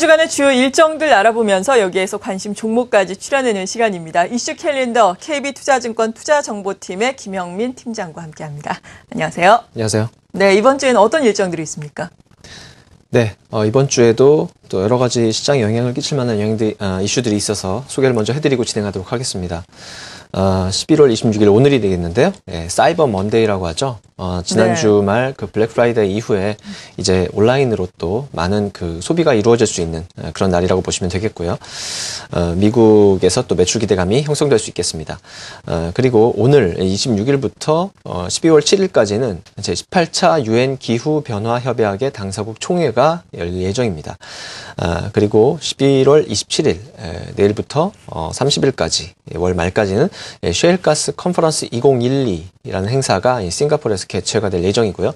주간의 주요 일정들 알아보면서 여기에서 관심 종목까지 추려내는 시간입니다. 이슈 캘린더 KB투자증권 투자정보팀의 김영민 팀장과 함께합니다. 안녕하세요. 안녕하세요. 네, 이번 주에는 어떤 일정들이 있습니까? 네, 어, 이번 주에도 또 여러 가지 시장에 영향을 끼칠 만한 영향들, 아, 이슈들이 있어서 소개를 먼저 해드리고 진행하도록 하겠습니다. 어, 11월 26일 오늘이 되겠는데요. 네, 사이버 먼데이라고 하죠. 어, 지난 네. 주말 네. 그 블랙 프라이데이 이후에 이제 온라인으로 또 많은 그 소비가 이루어질 수 있는 아, 그런 날이라고 보시면 되겠고요. 어, 미국에서 또 매출 기대감이 형성될 수 있겠습니다. 어, 그리고 오늘 26일부터 어, 12월 7일까지는 제 18차 유엔 기후 변화 협약의 당사국 총회가 열릴 예정입니다. 어, 그리고 11월 27일 에, 내일부터 어, 30일까지 월 말까지는 예, 쉘가스 컨퍼런스 2012 이라는 행사가 싱가포르에서 개최가 될 예정이고요.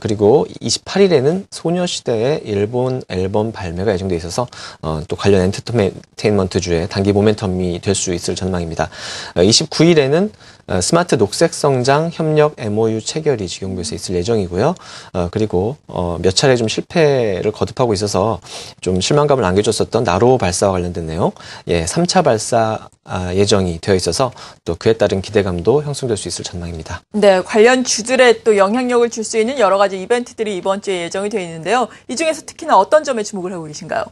그리고 28일에는 소녀시대의 일본 앨범 발매가 예정돼 있어서 어, 또 관련 엔터테인먼트 주의 단기 모멘텀이 될 수 있을 전망입니다. 29일에는 어, 스마트 녹색 성장 협력 MOU 체결이 지경부에서 있을 예정이고요. 어, 그리고 몇 차례 좀 실패를 거듭하고 있어서 좀 실망감을 안겨줬었던 나로 발사와 관련된 내용, 예, 3차 발사 아, 예정이 되어 있어서 또 그에 따른 기대감도 형성될 수 있을 전망입니다. 전망입니다. 네, 관련 주들의또 영향력을 줄 수 있는 여러 가지 이벤트들이 이번 주에 예정이 되어 있는데요. 이 중에서 특히나 어떤 점에 주목을 하고 계신가요?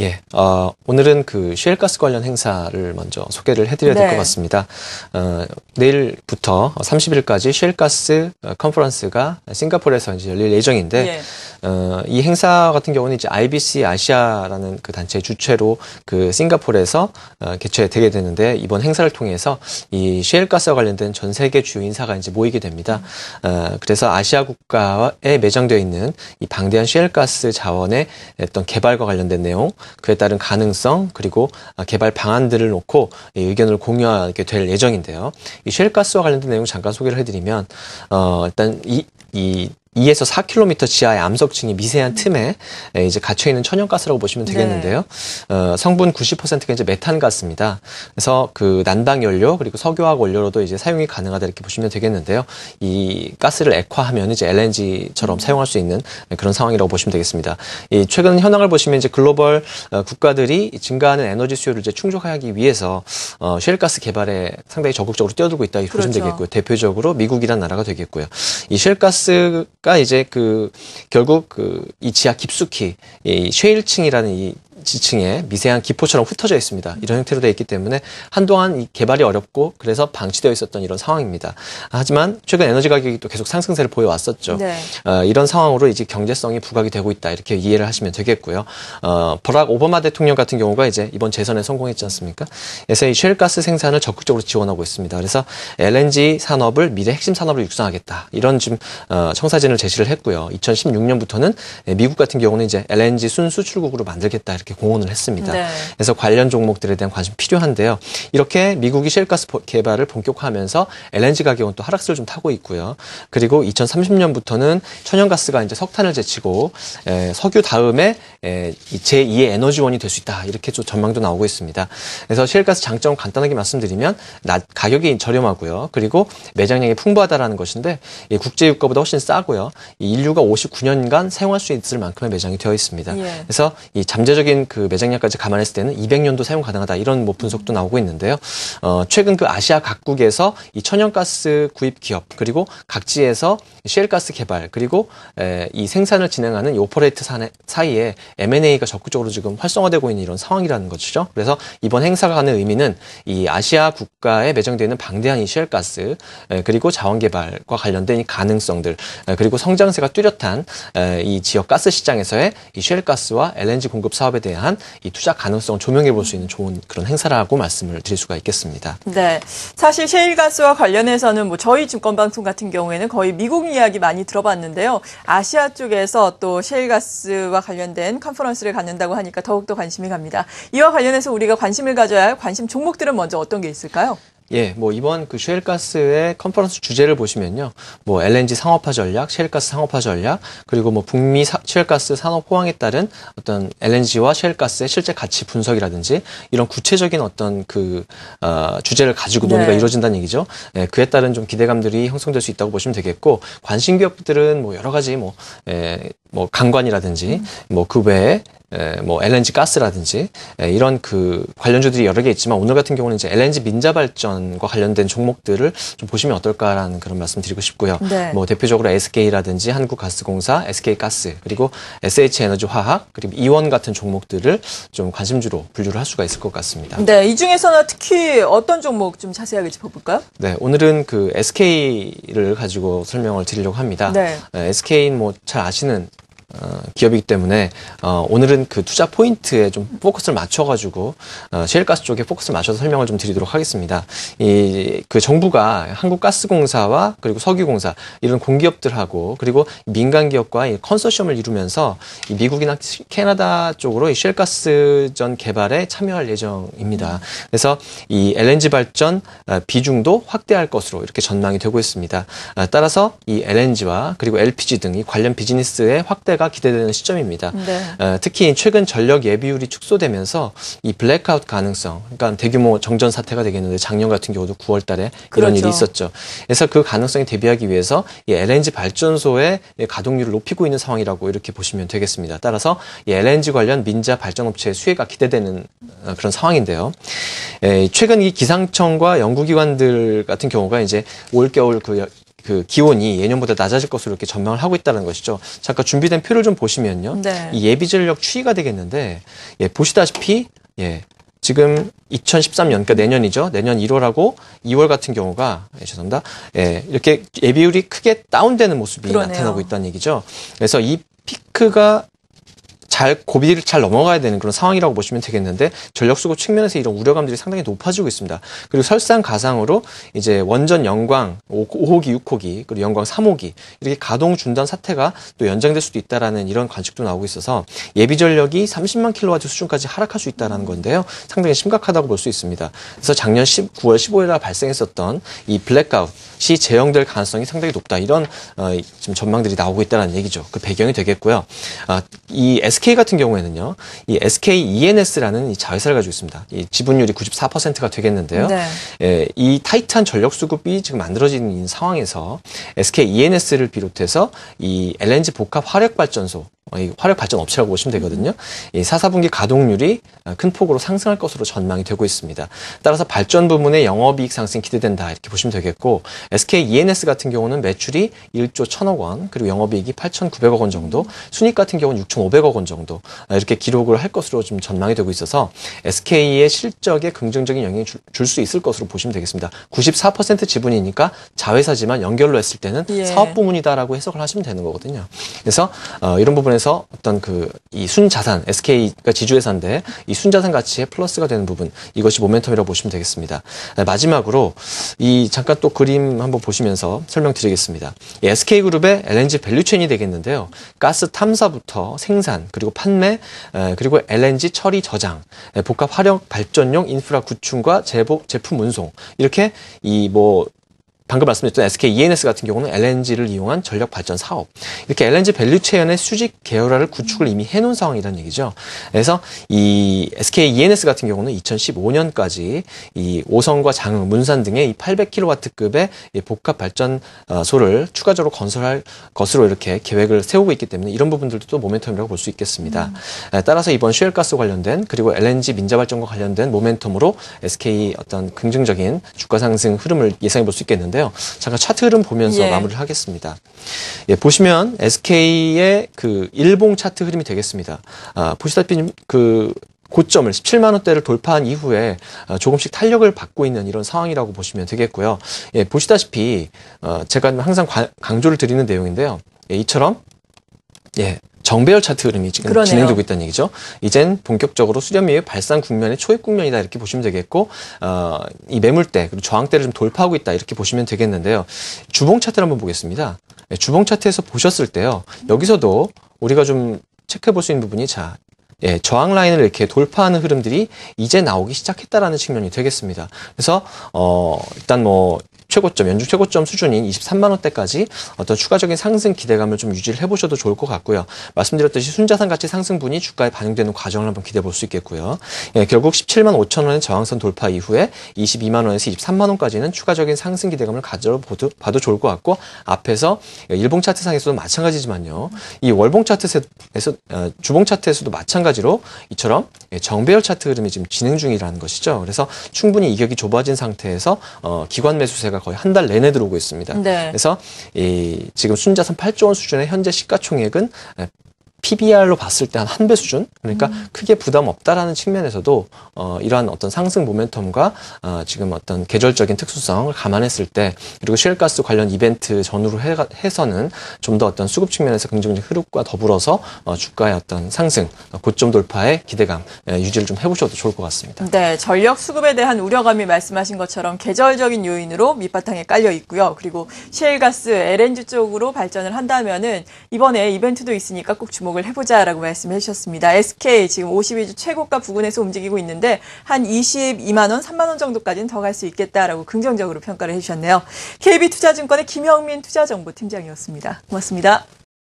예, 어, 오늘은 그 쉘가스 관련 행사를 먼저 소개를 해드려야 될것 네. 같습니다. 어, 내일부터 30일까지 쉘가스 컨퍼런스가 싱가포르에서 이제 열릴 예정인데, 예. 어, 이 행사 같은 경우는 이제 IBC 아시아라는 그 단체 주최로 그 싱가포르에서 어, 개최되게 되는데, 이번 행사를 통해서 이 쉘가스와 관련된 전 세계 주요 인사가 이제 모이게 됩니다. 음. 어, 그래서 아시아 국가에 매장되어 있는 이 방대한 쉘가스 자원의 어떤 개발과 관련된 내용, 그에 따른 가능성 그리고 아, 개발 방안들을 놓고 의견을 공유하게 될 예정인데요. 이 쉘가스와 관련된 내용 잠깐 소개를 해드리면 어, 일단 이, 이 2에서 4km 지하의 암석층이 미세한 틈에 예, 이제 갇혀 있는 천연가스라고 보시면 네. 되겠는데요. 네. 어, 성분 90%가 이제 메탄가스입니다. 그래서 그 난방 연료 그리고 석유화학 원료로도 이제 사용이 가능하다 이렇게 보시면 되겠는데요. 이 가스를 액화하면 이제 LNG처럼 음. 사용할 수 있는 예, 그런 상황이라고 보시면 되겠습니다. 이 최근 현황을 보시면 이제 글로벌 어, 국가들이 증가하는 에너지 수요를 이제 충족하기 위해서 어, 쉘가스 개발에 상당히 적극적으로 뛰어들고 있다 이렇게 그렇죠. 보시면 되겠고요. 대표적으로 미국이란 나라가 되겠고요. 이 쉘가스 그러니까 이제 그 결국 그 이 지하 깊숙이 이 쉐일층이라는 이 지층에 미세한 기포처럼 흩어져 있습니다. 이런 형태로 되어 있기 때문에 한동안 개발이 어렵고 그래서 방치되어 있었던 이런 상황입니다. 하지만 최근 에너지 가격이 또 계속 상승세를 보여왔었죠. 네. 어, 이런 상황으로 이제 경제성이 부각이 되고 있다 이렇게 이해를 하시면 되겠고요. 어, 버락 오바마 대통령 같은 경우가 이제 이번 재선에 성공했지 않습니까? 그래서 이 쉘가스 생산을 적극적으로 지원하고 있습니다. 그래서 LNG 산업을 미래 핵심 산업으로 육성하겠다 이런 지금 어, 청사진을 제시를 했고요. 2016년부터는 미국 같은 경우는 이제 LNG 순수출국으로 만들겠다. 이렇게 공언을 했습니다. 네. 그래서 관련 종목들에 대한 관심 필요한데요. 이렇게 미국이 셰일가스 개발을 본격화하면서 LNG 가격은 또 하락세를 좀 타고 있고요. 그리고 2030년부터는 천연가스가 이제 석탄을 제치고 에, 석유 다음에 에, 제2의 에너지원이 될 수 있다 이렇게 좀 전망도 나오고 있습니다. 그래서 셰일가스 장점 간단하게 말씀드리면 낮, 가격이 저렴하고요. 그리고 매장량이 풍부하다라는 것인데 국제 유가보다 훨씬 싸고요. 인류가 59년간 사용할 수 있을 만큼의 매장이 되어 있습니다. 예. 그래서 이 잠재적인 전반적인 그 매장량까지 감안했을 때는 200년도 사용 가능하다 이런 뭐 분석도 나오고 있는데요. 어, 최근 그 아시아 각국에서 이 천연가스 구입 기업 그리고 각지에서 셰가스 개발 그리고 에, 이 생산을 진행하는 이 오퍼레이트 사내, 사이에 M&A가 적극적으로 지금 활성화되고 있는 이런 상황이라는 것이죠. 그래서 이번 행사가 하는 의미는 이 아시아 국가에 매장되는 방대한 이셰가스 에, 그리고 자원개발과 관련된 이 가능성들 에, 그리고 성장세가 뚜렷한 이 지역 가스 시장에서의 이셰가스와 LNG 공급 사업에 대한 이 투자 가능성 조명해 볼 수 있는 좋은 그런 행사라고 말씀을 드릴 수가 있겠습니다. 네. 사실 셰일가스와 관련해서는 뭐 저희 증권방송 같은 경우에는 거의 미국 이야기 많이 들어봤는데요. 아시아 쪽에서 또 셰일가스와 관련된 컨퍼런스를 갖는다고 하니까 더욱더 관심이 갑니다. 이와 관련해서 우리가 관심을 가져야 할 관심 종목들은 먼저 어떤 게 있을까요? 예, 뭐 이번 그 쉘가스의 컨퍼런스 주제를 보시면요. 뭐 LNG 상업화 전략, 쉘가스 상업화 전략, 그리고 뭐 북미 사, 쉘가스 산업 호황에 따른 어떤 LNG와 쉘가스의 실제 가치 분석이라든지 이런 구체적인 어떤 그 어, 주제를 가지고 논의가 네. 이루어진다는 얘기죠. 예, 그에 따른 좀 기대감들이 형성될 수 있다고 보시면 되겠고 관심 기업들은 뭐 여러 가지 뭐 예, 뭐 강관이라든지 음. 뭐그 외에 뭐 LNG 가스라든지 이런 그 관련주들이 여러 개 있지만 오늘 같은 경우는 이제 LNG 민자 발전과 관련된 종목들을 좀 보시면 어떨까라는 그런 말씀 드리고 싶고요. 네. 뭐 대표적으로 SK라든지 한국가스공사, SK가스 그리고 SH에너지화학 그리고 이원 같은 종목들을 좀 관심주로 분류를 할 수가 있을 것 같습니다. 네, 이 중에서는 특히 어떤 종목 좀 자세하게 짚어볼까요? 네, 오늘은 그 SK를 가지고 설명을 드리려고 합니다. 네. SK는 뭐잘 아시는 어, 기업이기 때문에 어, 오늘은 그 투자 포인트에 좀 포커스를 맞춰가지고 어, 셰일가스 쪽에 포커스를 맞춰서 설명을 좀 드리도록 하겠습니다. 이그 정부가 한국가스공사와 그리고 석유공사 이런 공기업들하고 그리고 민간 기업과 컨소시엄을 이루면서 미국이나 캐나다 쪽으로 이 셰일가스 전 개발에 참여할 예정입니다. 그래서 이 LNG 발전 어, 비중도 확대할 것으로 이렇게 전망이 되고 있습니다. 따라서 이 LNG와 그리고 LPG 등이 관련 비즈니스의 확대가 하락가 기대되는 시점입니다. 네. 어, 특히 최근 전력 예비율이 축소되면서 이 블랙아웃 가능성, 그러니까 대규모 정전 사태가 되겠는데 작년 같은 경우도 9월 달에 그런 그렇죠. 일이 있었죠. 그래서 그 가능성에 대비하기 위해서 이 LNG 발전소의 가동률을 높이고 있는 상황이라고 이렇게 보시면 되겠습니다. 따라서 이 LNG 관련 민자 발전업체의 수혜가 기대되는 어, 그런 상황인데요. 최근 이 기상청과 연구기관들 같은 경우가 이제 올겨울 그그 기온이 예년보다 낮아질 것으로 이렇게 전망을 하고 있다는 것이죠. 잠깐 준비된 표를 좀 보시면요. 네. 이 예비 전력 추이가 되겠는데 예, 보시다시피 예. 지금 2013년, 그러니까 내년이죠. 내년 1월하고 2월 같은 경우가 예, 죄송합니다. 예, 이렇게 예비율이 크게 다운되는 모습이 그러네요. 나타나고 있다는 얘기죠. 그래서 이 피크가 잘 고비를 잘 넘어가야 되는 그런 상황이라고 보시면 되겠는데 전력 수급 측면에서 이런 우려감들이 상당히 높아지고 있습니다. 그리고 설상가상으로 이제 원전 영광 5호기, 6호기 그리고 영광 3호기 이렇게 가동 중단 사태가 또 연장될 수도 있다라는 이런 관측도 나오고 있어서 예비 전력이 30만 킬로와트 수준까지 하락할 수 있다라는 건데요. 상당히 심각하다고 볼 수 있습니다. 그래서 작년 9월 15일날 발생했었던 이 블랙아웃이 재형될 가능성이 상당히 높다 이런 어, 지금 전망들이 나오고 있다는 얘기죠. 그 배경이 되겠고요. 아, 이 SK SK 같은 경우에는요, 이 SK ENS라는 이 자회사를 가지고 있습니다. 이 지분율이 94%가 되겠는데요. 네. 예, 이 타이트한 전력 수급이 지금 만들어진 상황에서 SK ENS를 비롯해서 이 LNG 복합 화력 발전소 어, 화력 발전 업체라고 보시면 되거든요. 이 4, 4분기 가동률이 어, 큰 폭으로 상승할 것으로 전망이 되고 있습니다. 따라서 발전 부문의 영업이익 상승 기대된다 이렇게 보시면 되겠고 SK E&S n 같은 경우는 매출이 1조 1천억 원 그리고 영업이익이 8,900억 원 정도, 순익 같은 경우는 6,500억 원 정도 어, 이렇게 기록을 할 것으로 좀 전망이 되고 있어서 SK의 실적에 긍정적인 영향을 줄 수 있을 것으로 보시면 되겠습니다. 94% 지분이니까 자회사지만 연결로 했을 때는 예. 사업 부문이다라고 해석을 하시면 되는 거거든요. 그래서 이런 부분에 차원에서 어떤 그이 순자산 SK가 지주회사인데 이 순자산 가치에 플러스가 되는 부분 이것이 모멘텀이라고 보시면 되겠습니다. 네, 마지막으로 이 잠깐 또 그림 한번 보시면서 설명드리겠습니다. SK 그룹의 LNG 밸류체인이 되겠는데요. 가스 탐사부터 생산 그리고 판매 그리고 LNG 처리 저장 복합 화력 발전용 인프라 구축과 제복 제품 운송 이렇게 이뭐 방금 말씀드렸던 SK ENS 같은 경우는 LNG를 이용한 전력 발전 사업 이렇게 LNG 밸류 체인의 수직 계열화를 구축을 이미 해놓은 상황이라는 얘기죠. 그래서 이 SK ENS 같은 경우는 2015년까지 이 오성과 장흥, 문산 등의 이 800kW급의 복합 발전소를 어, 추가적으로 건설할 것으로 이렇게 계획을 세우고 있기 때문에 이런 부분들도 또 모멘텀이라고 볼 수 있겠습니다. 음. 따라서 이번 쉘가스 관련된 그리고 LNG 민자 발전과 관련된 모멘텀으로 SK 어떤 긍정적인 주가 상승 흐름을 예상해 볼 수 있겠는데. 텐데요. 잠깐 차트 흐름 보면서 예. 마무리를 하겠습니다. 예, 보시면 SK의 그 일봉 차트 흐름이 되겠습니다. 아, 보시다시피 그 고점을 17만 원대를 돌파한 이후에 아, 조금씩 탄력을 받고 있는 이런 상황이라고 보시면 되겠고요. 예, 보시다시피 어, 제가 항상 관, 강조를 드리는 내용인데요. 예, 이처럼 예, 정배열 차트 흐름이 지금 그러네요. 진행되고 있다는 얘기죠. 이젠 본격적으로 수렴이의 발상 국면의 초입 국면이다 이렇게 보시면 되겠고 어, 이 매물대 그리고 저항대를 좀 돌파하고 있다 이렇게 보시면 되겠는데요. 주봉 차트를 한번 보겠습니다. 네, 주봉 차트에서 보셨을 때요. 여기서도 우리가 좀 체크해 볼 수 있는 부분이 자 예, 저항 라인을 이렇게 돌파하는 흐름들이 이제 나오기 시작했다라는 측면이 되겠습니다. 그래서 어 일단 뭐 최고점, 연중 최고점 수준인 23만 원대까지 어떤 추가적인 상승 기대감을 좀 유지를 해보셔도 좋을 것 같고요. 말씀드렸듯이 순자산 가치 상승분이 주가에 반영되는 과정을 한번 기대해 볼 수 있겠고요. 예, 결국 17만 5천 원의 저항선 돌파 이후에 22만 원에서 23만 원까지는 추가적인 상승 기대감을 가져봐도 봐도 좋을 것 같고 앞에서 예, 일봉 차트상에서도 마찬가지지만요. 이 월봉 차트에서 어, 주봉 차트에서도 마찬가지로 이처럼 예, 정배열 차트 흐름이 지금 진행 중이라는 것이죠. 그래서 충분히 이격이 좁아진 상태에서 어, 기관 매수세가 거의 한 달 내내 들어오고 있습니다. 네. 그래서 이 지금 순자산 8조 원 수준의 현재 시가총액은 PBR로 봤을 때 한 한 배 수준 그러니까 음. 크게 부담 없다라는 측면에서도 어, 이러한 어떤 상승 모멘텀과 어, 지금 어떤 계절적인 특수성을 감안했을 때 그리고 실가스 관련 이벤트 전후로 해, 서는좀 더 어떤 수급 측면에서 긍정적 인 흐름과 더불어서 어, 주가의 어떤 상승 고점 돌파의 기대감 예, 유지를 좀 해보셔도 좋을 것 같습니다. 네, 전력 수급에 대한 우려감이 말씀하신 것처럼 계절적인 요인으로 밑바탕에 깔려 있고요. 그리고 실가스 LNG 쪽으로 발전을 한다면은 이번에 이벤트도 있으니까 꼭 주목. 주목을 해보자라고 말씀해 주셨습니다. SK 지금 52주 최고가 부근에서 움직이고 있는데 한 22만 원, 3만 원 정도까지는 더 갈 수 있겠다라고 긍정적으로 평가를 해주셨네요. KB 투자증권의 김영민 투자정보팀장이었습니다. 고맙습니다.